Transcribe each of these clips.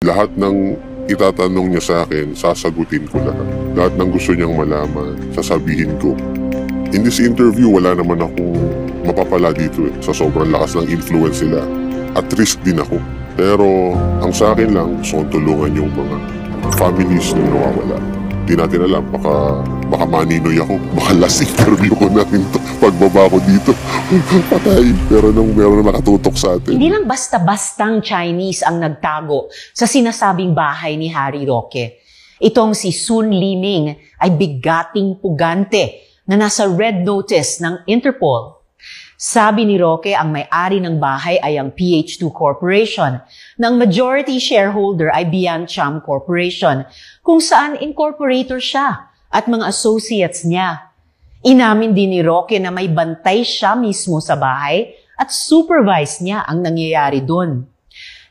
Lahat ng itatanong niya sa akin, sasagutin ko lahat. Lahat ng gusto niyang malaman, sasabihin ko. In this interview, wala naman ako mapapala dito eh. Sa sobrang lakas ng influence nila. At risk din ako. Pero ang sa akin lang, gusto tulungan yung mga families na nawawala. Hindi natin alam, baka Baka maninoy ako. Baka last interview ko namin to. Pagbaba ko dito, patay. Pero nang meron na nakatutok sa atin. Hindi lang basta-bastang Chinese ang nagtago sa sinasabing bahay ni Harry Roque. Itong si Sun Liming ay bigating pugante na nasa red notice ng Interpol sabi ni Roque, ang may-ari ng bahay ay ang PH2 Corporation, ng majority shareholder ay Bian Cham Corporation, kung saan incorporator siya at mga associates niya. Inamin din ni Roque na may bantay siya mismo sa bahay at supervise niya ang nangyayari doon.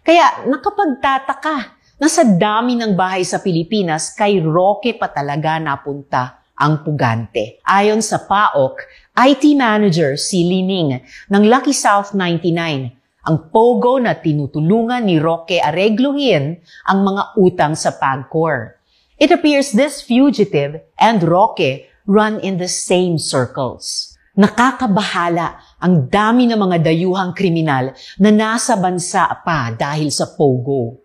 Kaya nakapagtataka na sa dami ng bahay sa Pilipinas, kay Roque pa talaga napunta ang pugante. Ayon sa PAOK, IT manager si Lining ng Lucky South 99, ang POGO na tinutulungan ni Roque aregluhin ang mga utang sa PAGCOR. It appears this fugitive and Roque run in the same circles. Nakakabahala ang dami ng mga dayuhang kriminal na nasa bansa pa dahil sa Pogo.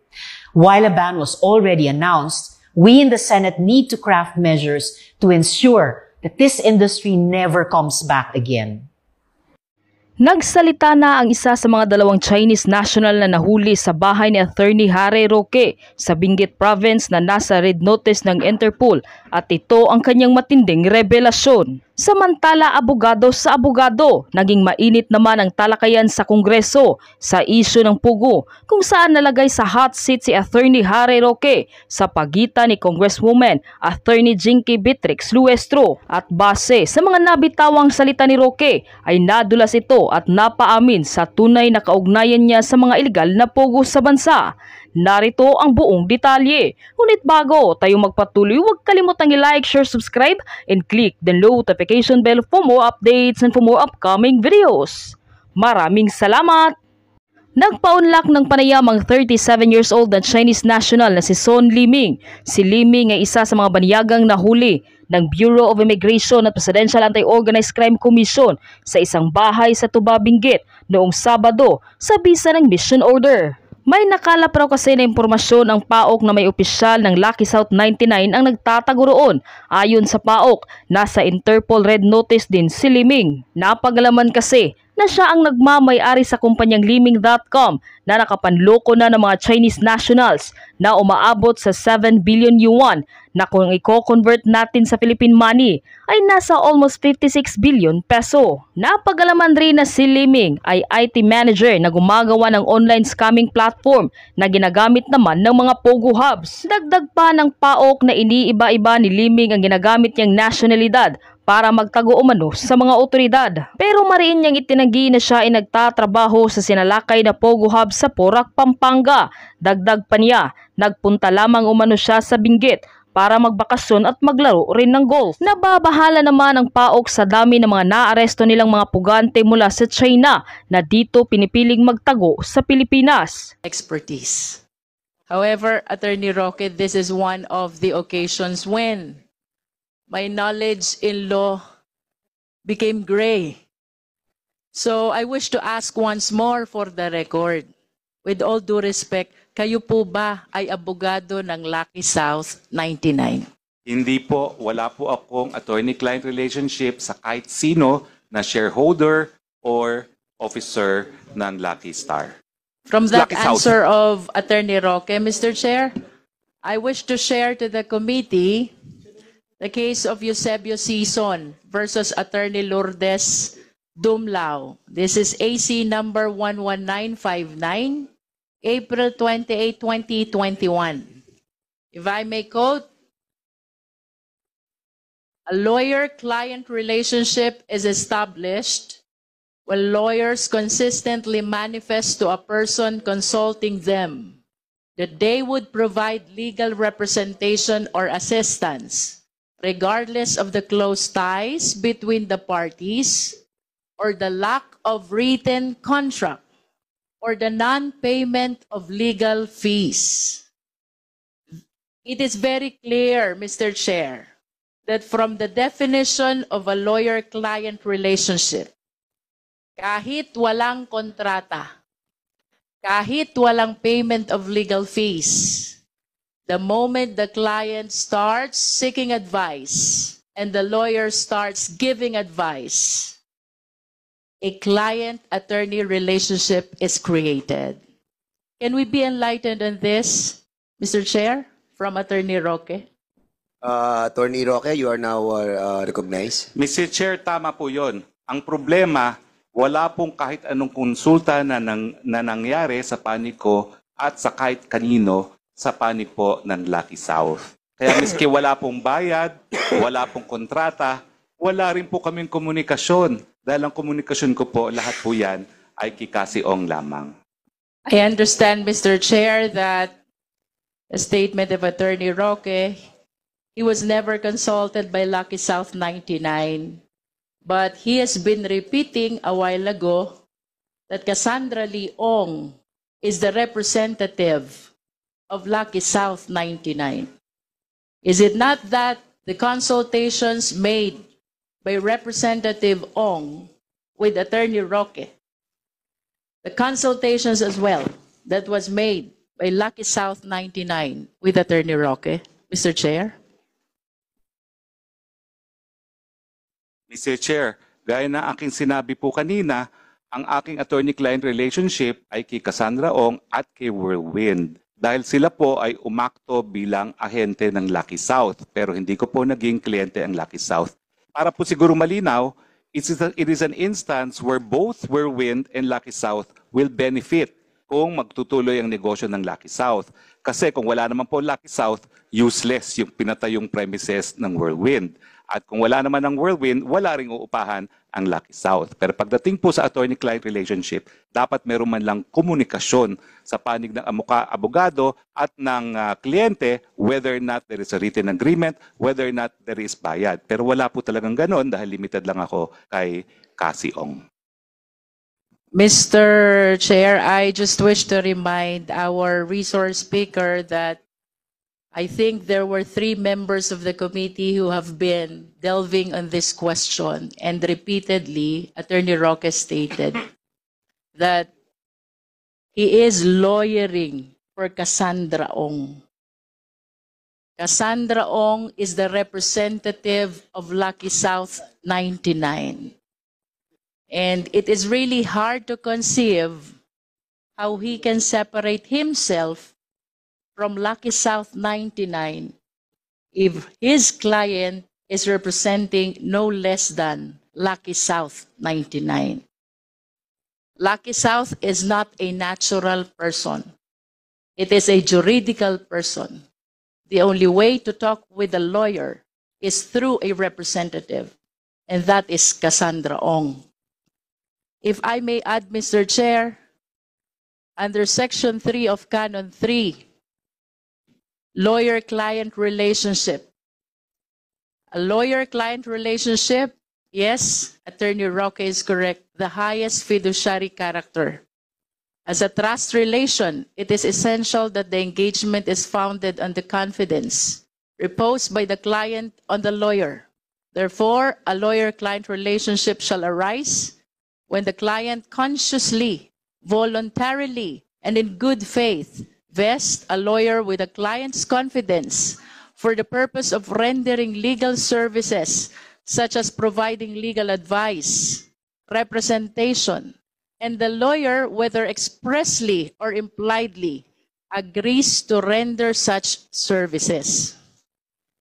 While a ban was already announced, we in the Senate need to craft measures to ensure that this industry never comes back again. Nagsalita na ang isa sa mga dalawang Chinese national na nahuli sa bahay ni Attorney Hare Roque sa Benguet Province na nasa red notice ng Interpol at ito ang kanyang matinding revelasyon. Samantala abogado sa abogado, naging mainit naman ang talakayan sa Kongreso sa isyu ng Pugo kung saan nalagay sa hot seat si Attorney Harry Roque sa pagitan ni Congresswoman Attorney Jinky Beatrix Luestro at base sa mga nabitawang salita ni Roque ay nadulas ito at napaamin sa tunay na kaugnayan niya sa mga ilegal na Pugo sa bansa. Narito ang buong detalye. Ngunit bago tayo magpatuloy, huwag kalimutang i-like, share, subscribe, and click the notification bell for more updates and for more upcoming videos. Maraming salamat! Nagpaunlak ng panayamang 37 years old na Chinese national na si Son Liming. Si Liming ay isa sa mga banyagang nahuli ng Bureau of Immigration at Presidential Anti-Organized Crime Commission sa isang bahay sa Tubabinggit noong Sabado sa bisa ng mission order. May nakalap raw kasi na impormasyon ang PAOK na may opisyal ng Lucky South 99 ang nagtatago roon. Ayon sa PAOK, nasa Interpol Red Notice din si Liming. Napaglaman kasi na siya ang nagmamayari sa kumpanyang Liming.com na nakapanloko na ng mga Chinese nationals na umaabot sa 7 billion yuan na kung i-convert natin sa Philippine money ay nasa almost 56 billion peso. Napagalaman rin na si Liming ay IT manager na gumagawa ng online scamming platform na ginagamit naman ng mga Pogo Hubs. Dagdag pa ng paok na iniiba-iba ni Liming ang ginagamit niyang nationalidad para magtago umano sa mga otoridad. Pero mariin niyang itinanggi na siya ay nagtatrabaho sa sinalakay na Pogo Hub sa Porac, Pampanga. Dagdag pa niya, nagpunta lamang umano siya sa Binggit para magbakasyon at maglaro rin ng golf. Nababahala naman ang PAOK sa dami ng mga naaresto nilang mga pugante mula sa China na dito pinipiling magtago sa Pilipinas. Expertise. However, Attorney Roque, this is one of the occasions when my knowledge in law became gray. So I wish to ask once more for the record. With all due respect, kayo po ba ay abogado ng Lucky South 99? Hindi po, wala po akong attorney-client relationship sa kahit sino na shareholder or officer ng Lucky Star. From that Lucky answer South. of Attorney Roque, Mr. Chair, I wish to share to the committee The case of Eusebio Cisón versus Attorney Lourdes Dumlao. This is AC number 11959, April 28, 2021. If I may quote, a lawyer-client relationship is established when lawyers consistently manifest to a person consulting them that they would provide legal representation or assistance regardless of the close ties between the parties or the lack of written contract or the non-payment of legal fees. It is very clear, Mr. Chair, that from the definition of a lawyer-client relationship, kahit walang kontrata, kahit walang payment of legal fees, The moment the client starts seeking advice and the lawyer starts giving advice, a client attorney relationship is created. Can we be enlightened on this, Mr. Chair, from Attorney Roque? Uh, Attorney Roque, you are now uh, uh recognized. Mr. Chair, tama po yon. Ang problema, wala pong kahit anong konsulta na, nang, na nangyari sa paniko at sa kahit kanino sa panig po ng Lucky South. Kaya miski wala pong bayad, wala pong kontrata, wala rin po kaming komunikasyon. Dahil ang komunikasyon ko po, lahat po yan ay kikasiong lamang. I understand, Mr. Chair, that a statement of Attorney Roque, he was never consulted by Lucky South 99. But he has been repeating a while ago that Cassandra Leong is the representative of Lucky South 99? Is it not that the consultations made by Representative Ong with Attorney Roque, the consultations as well that was made by Lucky South 99 with Attorney Roque, Mr. Chair? Mr. Chair, gaya na aking sinabi po kanina, ang aking attorney-client relationship ay kay Cassandra Ong at kay Whirlwind dahil sila po ay umakto bilang ahente ng Lucky South pero hindi ko po naging kliyente ang Lucky South. Para po siguro malinaw, it is, a, it is an instance where both Whirlwind and Lucky South will benefit kung magtutuloy ang negosyo ng Lucky South. Kasi kung wala naman po Lucky South, useless yung pinatayong premises ng Whirlwind. At kung wala naman ang whirlwind, wala ring uupahan ang Lucky South. Pero pagdating po sa attorney-client relationship, dapat meron man lang komunikasyon sa panig ng amuka abogado at ng uh, kliyente whether or not there is a written agreement, whether or not there is bayad. Pero wala po talagang ganon dahil limited lang ako kay Cassie Ong. Mr. Chair, I just wish to remind our resource speaker that I think there were three members of the committee who have been delving on this question, and repeatedly, Attorney Roque stated that he is lawyering for Cassandra Ong. Cassandra Ong is the representative of Lucky South 99. And it is really hard to conceive how he can separate himself from Lucky South 99 if his client is representing no less than Lucky South 99. Lucky South is not a natural person. It is a juridical person. The only way to talk with a lawyer is through a representative, and that is Cassandra Ong. If I may add, Mr. Chair, under Section 3 of Canon 3 lawyer client relationship. A lawyer client relationship, yes, Attorney Roque is correct, the highest fiduciary character. As a trust relation, it is essential that the engagement is founded on the confidence reposed by the client on the lawyer. Therefore, a lawyer client relationship shall arise when the client consciously, voluntarily, and in good faith Vest a lawyer with a client's confidence for the purpose of rendering legal services such as providing legal advice, representation, and the lawyer, whether expressly or impliedly, agrees to render such services.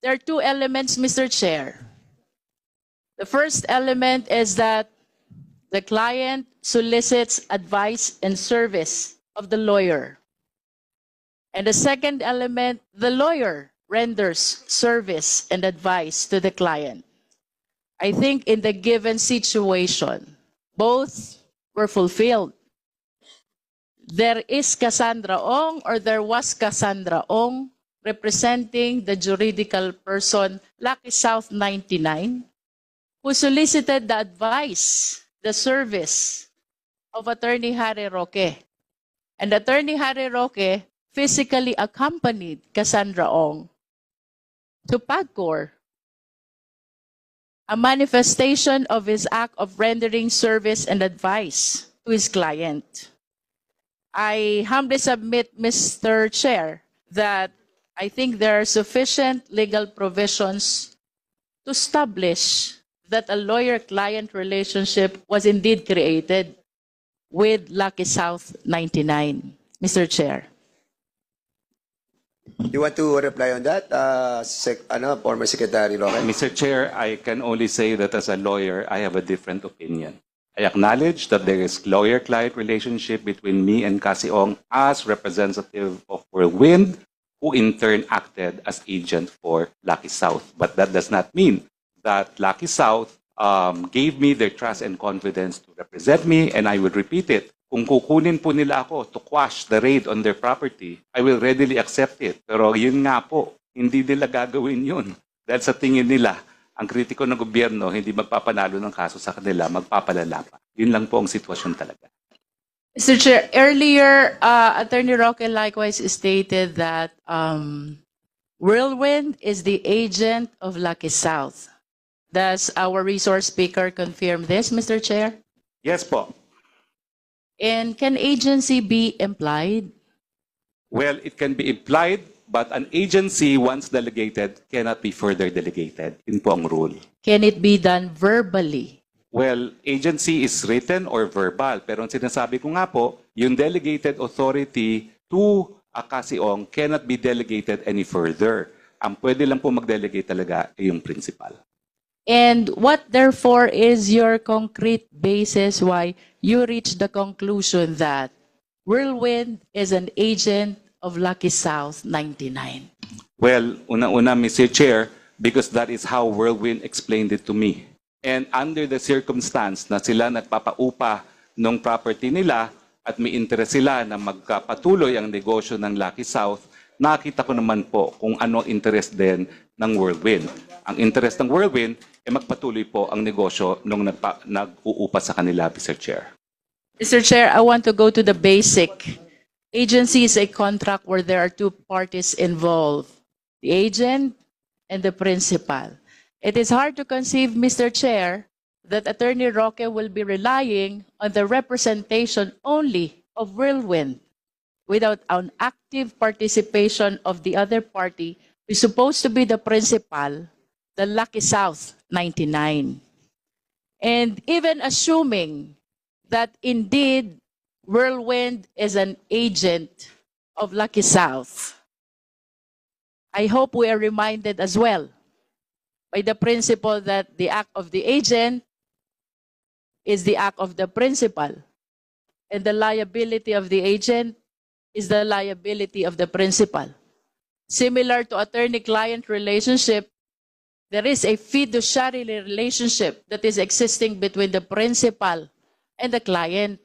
There are two elements, Mr. Chair. The first element is that the client solicits advice and service of the lawyer. And the second element, the lawyer renders service and advice to the client. I think in the given situation, both were fulfilled. There is Cassandra Ong or there was Cassandra Ong representing the juridical person Lucky South 99 who solicited the advice, the service of Attorney Harry Roque. And Attorney Harry Roque physically accompanied Cassandra Ong to Pagcor, a manifestation of his act of rendering service and advice to his client. I humbly submit, Mr. Chair, that I think there are sufficient legal provisions to establish that a lawyer client relationship was indeed created with Lucky South 99. Mr. Chair. You want to reply on that, uh, Sec- ano, former Secretary uh, Mr. Chair, I can only say that as a lawyer, I have a different opinion. I acknowledge that there is lawyer-client relationship between me and Kasiong Ong as representative of Whirlwind, who in turn acted as agent for Lucky South. But that does not mean that Lucky South um, gave me their trust and confidence to represent me, and I would repeat it. kung kukunin po nila ako to quash the raid on their property, I will readily accept it. Pero yun nga po, hindi nila gagawin yun. Dahil sa tingin nila, ang kritiko ng gobyerno hindi magpapanalo ng kaso sa kanila, magpapalala pa. Yun lang po ang sitwasyon talaga. Mr. Chair, earlier, uh, Attorney Roque likewise stated that um, Whirlwind is the agent of Lucky South. Does our resource speaker confirm this, Mr. Chair? Yes po. And can agency be implied? Well, it can be implied, but an agency, once delegated, cannot be further delegated. In po ang rule. Can it be done verbally? Well, agency is written or verbal. Pero ang sinasabi ko nga po, yung delegated authority to a kasiong cannot be delegated any further. Ang pwede lang po mag-delegate talaga ay yung principal. And what therefore is your concrete basis why you reach the conclusion that Whirlwind is an agent of Lucky South 99? Well, una-una, Mr. Chair, because that is how Whirlwind explained it to me. And under the circumstance na sila nagpapaupa ng property nila at may interest sila na magkapatuloy ang negosyo ng Lucky South, nakita ko naman po kung ano interest din ng Whirlwind. Ang interest ng Whirlwind e magpatuloy po ang negosyo nung nag-uupa sa kanila, Mr. Chair. Mr. Chair, I want to go to the basic. Agency is a contract where there are two parties involved, the agent and the principal. It is hard to conceive, Mr. Chair, that Attorney Roque will be relying on the representation only of Whirlwind without an active participation of the other party who is supposed to be the principal the Lucky South 99. And even assuming that indeed Whirlwind is an agent of Lucky South, I hope we are reminded as well by the principle that the act of the agent is the act of the principal, and the liability of the agent is the liability of the principal. Similar to attorney client relationship, there is a fiduciary relationship that is existing between the principal and the client.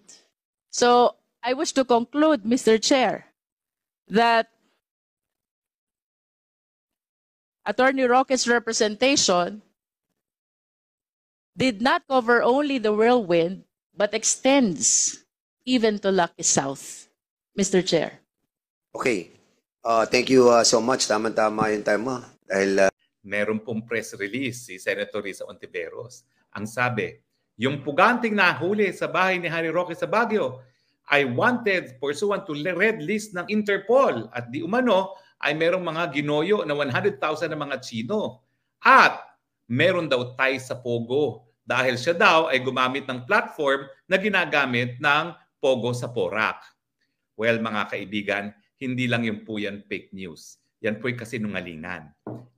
So I wish to conclude, Mr. Chair, that Attorney Roque's representation did not cover only the whirlwind, but extends even to Lucky South. Mr. Chair. Okay. Uh, thank you uh, so much. Tama-tama yung time mo. Dahil uh, meron pong press release si Senator Risa Ontiveros. Ang sabi, yung puganting nahuli sa bahay ni Harry Roque sa Baguio ay wanted pursuant to red list ng Interpol at di umano ay merong mga ginoyo na 100,000 na mga Chino. At meron daw tay sa Pogo dahil siya daw ay gumamit ng platform na ginagamit ng Pogo sa Porak. Well mga kaibigan, hindi lang yung po yan fake news yan po'y kasinungalingan.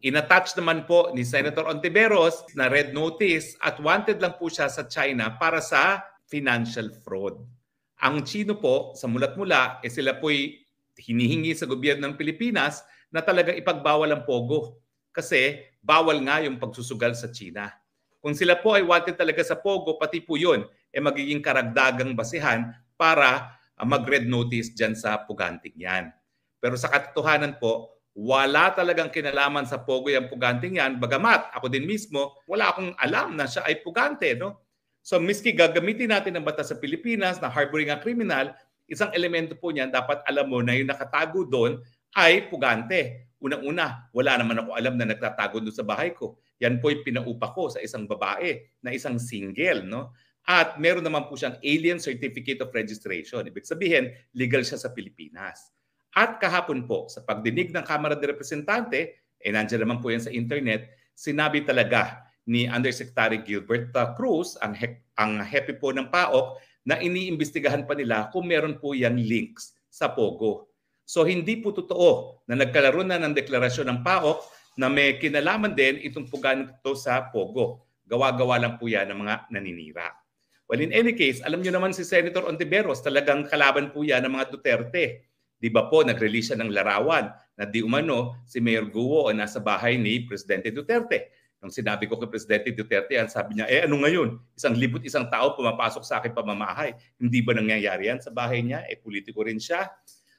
Inattach naman po ni Senator Ontiveros na red notice at wanted lang po siya sa China para sa financial fraud. Ang Chino po, sa mulat-mula, eh sila po'y hinihingi sa gobyerno ng Pilipinas na talaga ipagbawal ang pogo. Kasi bawal nga yung pagsusugal sa China. Kung sila po ay wanted talaga sa pogo, pati po yun, eh magiging karagdagang basihan para ah, mag-red notice dyan sa puganting yan. Pero sa katotohanan po, wala talagang kinalaman sa Pogoy ang puganting yan. Bagamat ako din mismo, wala akong alam na siya ay pugante. No? So miski gagamitin natin ang batas sa Pilipinas na harboring ang criminal, isang elemento po niyan dapat alam mo na yung nakatago doon ay pugante. Unang-una, wala naman ako alam na nagtatago doon sa bahay ko. Yan po yung pinaupa ko sa isang babae na isang single. No? At meron naman po siyang alien certificate of registration. Ibig sabihin, legal siya sa Pilipinas. At kahapon po, sa pagdinig ng Kamara de Representante, eh nandiyan naman po yan sa internet, sinabi talaga ni Undersecretary Gilbert uh, Cruz, ang, he- ang happy po ng PAOK, na iniimbestigahan pa nila kung meron po yan links sa Pogo. So hindi po totoo na nagkalaro na ng deklarasyon ng PAOK na may kinalaman din itong pugan ito sa Pogo. Gawa-gawa lang po yan ng mga naninira. Well, in any case, alam nyo naman si Senator Ontiveros, talagang kalaban po yan ng mga Duterte. Di ba po, nag-release siya ng larawan na di umano si Mayor Guo ay nasa bahay ni Presidente Duterte. Nung sinabi ko kay Presidente Duterte yan, sabi niya, eh ano ngayon? Isang libot isang tao pumapasok sa akin pamamahay. Hindi ba nangyayari yan sa bahay niya? Eh politiko rin siya.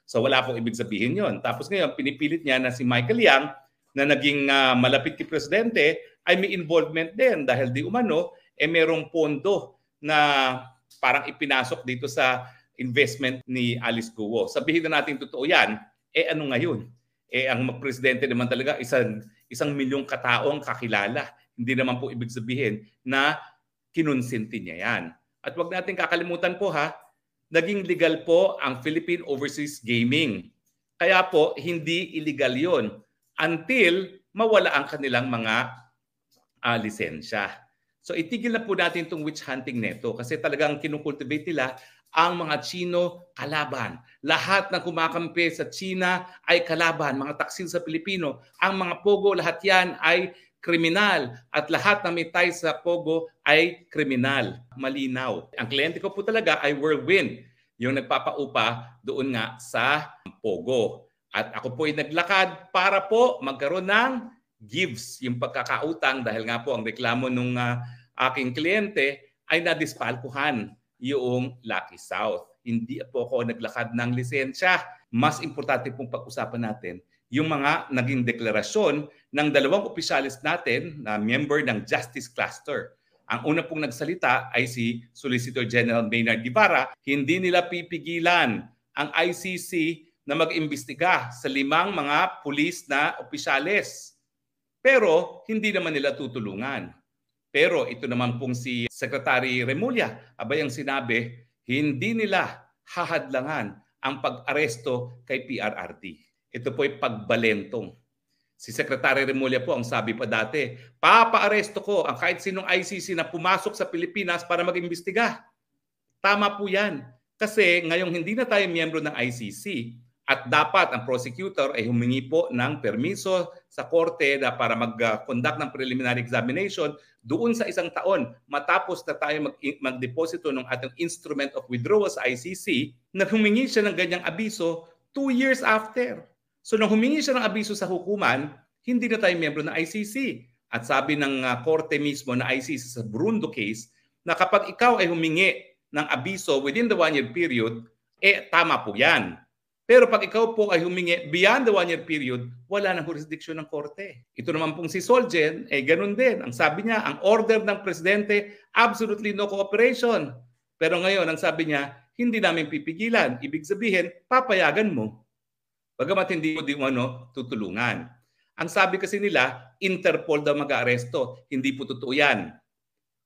So wala pong ibig sabihin yon. Tapos ngayon, pinipilit niya na si Michael Yang na naging uh, malapit kay Presidente ay may involvement din dahil di umano, eh merong pondo na parang ipinasok dito sa investment ni Alice Guo. Sabihin na natin totoo yan, eh ano ngayon? Eh ang magpresidente naman talaga isang isang milyong katao ang kakilala. Hindi naman po ibig sabihin na kinonsinti niya yan. At wag natin kakalimutan po ha, naging legal po ang Philippine Overseas Gaming. Kaya po hindi illegal yon until mawala ang kanilang mga uh, lisensya. So itigil na po natin itong witch hunting neto kasi talagang kinukultivate nila ang mga Chino kalaban. Lahat ng kumakampi sa China ay kalaban, mga taksil sa Pilipino. Ang mga Pogo, lahat yan ay kriminal at lahat na may ties sa Pogo ay kriminal. Malinaw. Ang kliyente ko po talaga ay Whirlwind, yung nagpapaupa doon nga sa Pogo. At ako po ay naglakad para po magkaroon ng gives, yung pagkakautang dahil nga po ang reklamo ng uh, ah, aking kliyente ay nadispalkuhan yung Lucky South. Hindi po ako naglakad ng lisensya. Mas importante pong pag-usapan natin yung mga naging deklarasyon ng dalawang opisyalis natin na member ng Justice Cluster. Ang una pong nagsalita ay si Solicitor General Maynard Guevara. Hindi nila pipigilan ang ICC na mag-imbestiga sa limang mga pulis na opisyalis. Pero hindi naman nila tutulungan. Pero ito naman pong si Secretary Remulla, abay ang sinabi, hindi nila hahadlangan ang pag-aresto kay PRRT. Ito po ay pagbalentong. Si Secretary Remulla po ang sabi pa dati, papaaresto ko ang kahit sinong ICC na pumasok sa Pilipinas para mag-imbestiga. Tama po yan. Kasi ngayong hindi na tayo miyembro ng ICC, at dapat ang prosecutor ay humingi po ng permiso sa korte na para mag-conduct ng preliminary examination doon sa isang taon matapos na tayo mag- deposito ng ating instrument of withdrawal sa ICC na humingi siya ng ganyang abiso two years after. So nang humingi siya ng abiso sa hukuman, hindi na tayo miyembro ng ICC. At sabi ng uh, korte mismo na ICC sa Brundo case, na kapag ikaw ay humingi ng abiso within the one-year period, eh tama po yan. Pero pag ikaw po ay humingi beyond the one-year period, wala ng jurisdiction ng korte. Ito naman pong si Solgen, eh ganun din. Ang sabi niya, ang order ng presidente, absolutely no cooperation. Pero ngayon, ang sabi niya, hindi namin pipigilan. Ibig sabihin, papayagan mo. Bagamat hindi mo di ano, tutulungan. Ang sabi kasi nila, Interpol daw mag-aaresto. Hindi po totoo yan.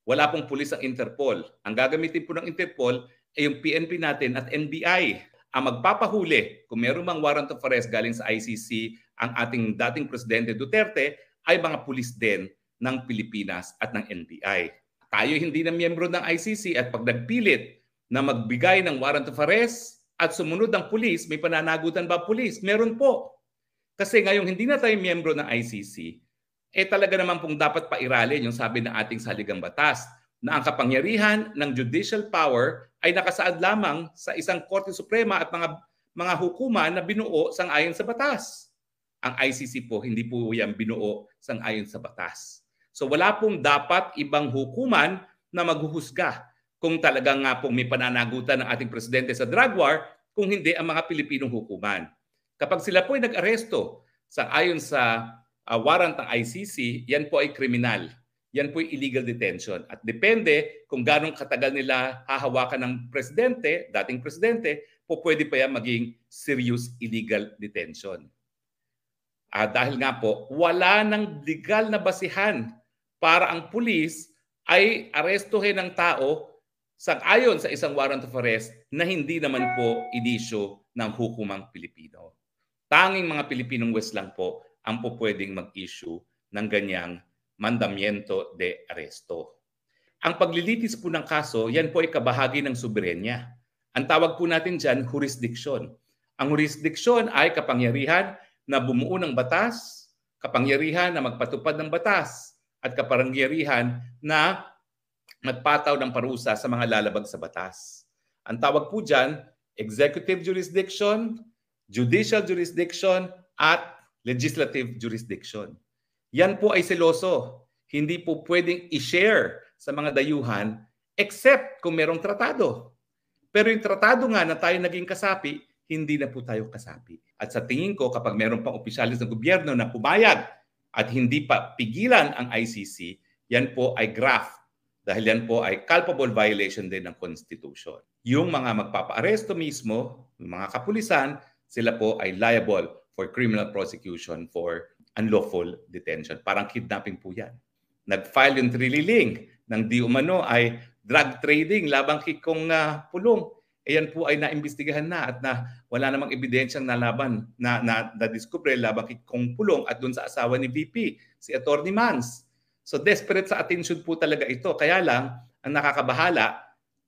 Wala pong pulis ang Interpol. Ang gagamitin po ng Interpol ay yung PNP natin at NBI ang magpapahuli kung meron mang warrant of arrest galing sa ICC ang ating dating Presidente Duterte ay mga pulis din ng Pilipinas at ng NBI. Tayo hindi na miyembro ng ICC at pag nagpilit na magbigay ng warrant of arrest at sumunod ng pulis, may pananagutan ba pulis? Meron po. Kasi ngayong hindi na tayo miyembro ng ICC, eh talaga naman pong dapat pairalin yung sabi ng ating saligang batas na ang kapangyarihan ng judicial power ay nakasaad lamang sa isang Korte Suprema at mga mga hukuman na binuo sang ayon sa batas. Ang ICC po hindi po yan binuo sang ayon sa batas. So wala pong dapat ibang hukuman na maghuhusga kung talagang nga pong may pananagutan ng ating presidente sa drug war kung hindi ang mga Pilipinong hukuman. Kapag sila po ay nag-aresto sa ayon sa uh, warrant ng ICC, yan po ay kriminal yan po'y illegal detention. At depende kung ganong katagal nila hahawakan ng presidente, dating presidente, po pwede pa yan maging serious illegal detention. Ah, dahil nga po, wala nang legal na basihan para ang pulis ay arestuhin ng tao ayon sa isang warrant of arrest na hindi naman po inisyo ng hukumang Pilipino. Tanging mga Pilipinong West lang po ang po pwedeng mag-issue ng ganyang mandamiento de aresto. Ang paglilitis po ng kaso, yan po ay kabahagi ng suberenya. Ang tawag po natin dyan, jurisdiction. Ang jurisdiction ay kapangyarihan na bumuo ng batas, kapangyarihan na magpatupad ng batas, at kapangyarihan na magpataw ng parusa sa mga lalabag sa batas. Ang tawag po dyan, executive jurisdiction, judicial jurisdiction, at legislative jurisdiction. Yan po ay seloso. Hindi po pwedeng i-share sa mga dayuhan except kung merong tratado. Pero yung tratado nga na tayo naging kasapi, hindi na po tayo kasapi. At sa tingin ko, kapag meron pang opisyalis ng gobyerno na pumayag at hindi pa pigilan ang ICC, yan po ay graft dahil yan po ay culpable violation din ng Constitution. Yung mga magpapaaresto mismo, mga kapulisan, sila po ay liable for criminal prosecution for unlawful detention. Parang kidnapping po yan. Nag-file yung trililing ng di umano ay drug trading labang kikong uh, ah, pulong. Ayan po ay naimbestigahan na at na wala namang ebidensyang nalaban na na, na discover labang kikong pulong at doon sa asawa ni VP, si Attorney Mans. So desperate sa attention po talaga ito. Kaya lang, ang nakakabahala,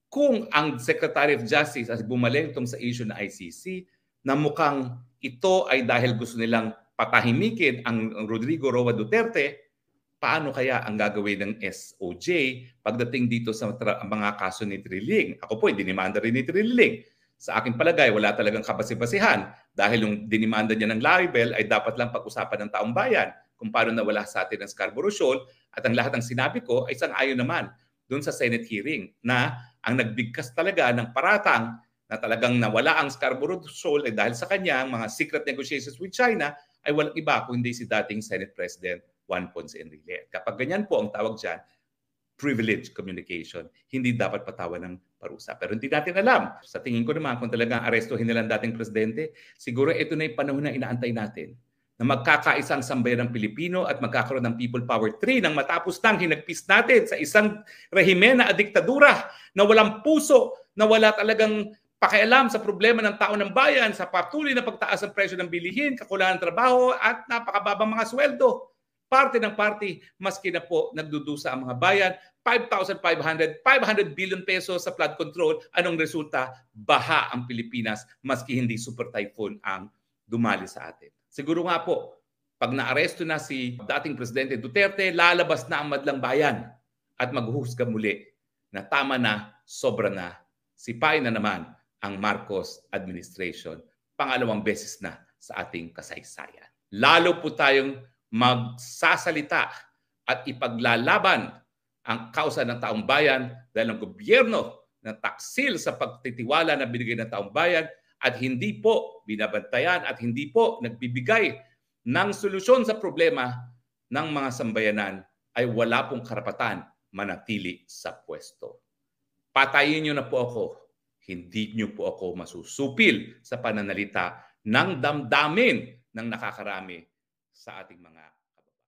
kung ang Secretary of Justice ay bumalentong sa issue na ICC na mukhang ito ay dahil gusto nilang patahimikin ang Rodrigo Roa Duterte, paano kaya ang gagawin ng SOJ pagdating dito sa mga kaso ni Triling? Ako po, eh, dinimanda rin ni Triling. Sa akin palagay, wala talagang kabasibasihan dahil yung dinimanda niya ng libel ay dapat lang pag-usapan ng taong bayan kung paano nawala sa atin ang Scarborough Shoal at ang lahat ng sinabi ko ay isang ayon naman doon sa Senate hearing na ang nagbigkas talaga ng paratang na talagang nawala ang Scarborough Shoal ay dahil sa kanya mga secret negotiations with China ay walang iba kundi si dating Senate President Juan Ponce Enrile. Kapag ganyan po ang tawag dyan, privilege communication. Hindi dapat patawan ng parusa. Pero hindi natin alam. Sa tingin ko naman, kung talagang arestuhin nila ang dating presidente, siguro ito na yung panahon na inaantay natin na magkakaisang sambayan ng Pilipino at magkakaroon ng People Power 3 nang matapos nang hinagpis natin sa isang rehimena na diktadura na walang puso, na wala talagang pakialam sa problema ng tao ng bayan sa patuloy na pagtaas ng presyo ng bilihin, kakulangan ng trabaho at napakababang mga sweldo. Parte ng party, maski na po nagdudusa ang mga bayan, 5,500, 500 billion pesos sa flood control. Anong resulta? Baha ang Pilipinas, maski hindi super typhoon ang dumali sa atin. Siguro nga po, pag naaresto na si dating Presidente Duterte, lalabas na ang madlang bayan at maghuhusga muli na tama na, sobra na, sipain na naman ang Marcos administration. Pangalawang beses na sa ating kasaysayan. Lalo po tayong magsasalita at ipaglalaban ang kausa ng taong bayan dahil ang gobyerno na taksil sa pagtitiwala na binigay ng taong bayan at hindi po binabantayan at hindi po nagbibigay ng solusyon sa problema ng mga sambayanan ay wala pong karapatan manatili sa pwesto. Patayin niyo na po ako hindi niyo po ako masusupil sa pananalita ng damdamin ng nakakarami sa ating mga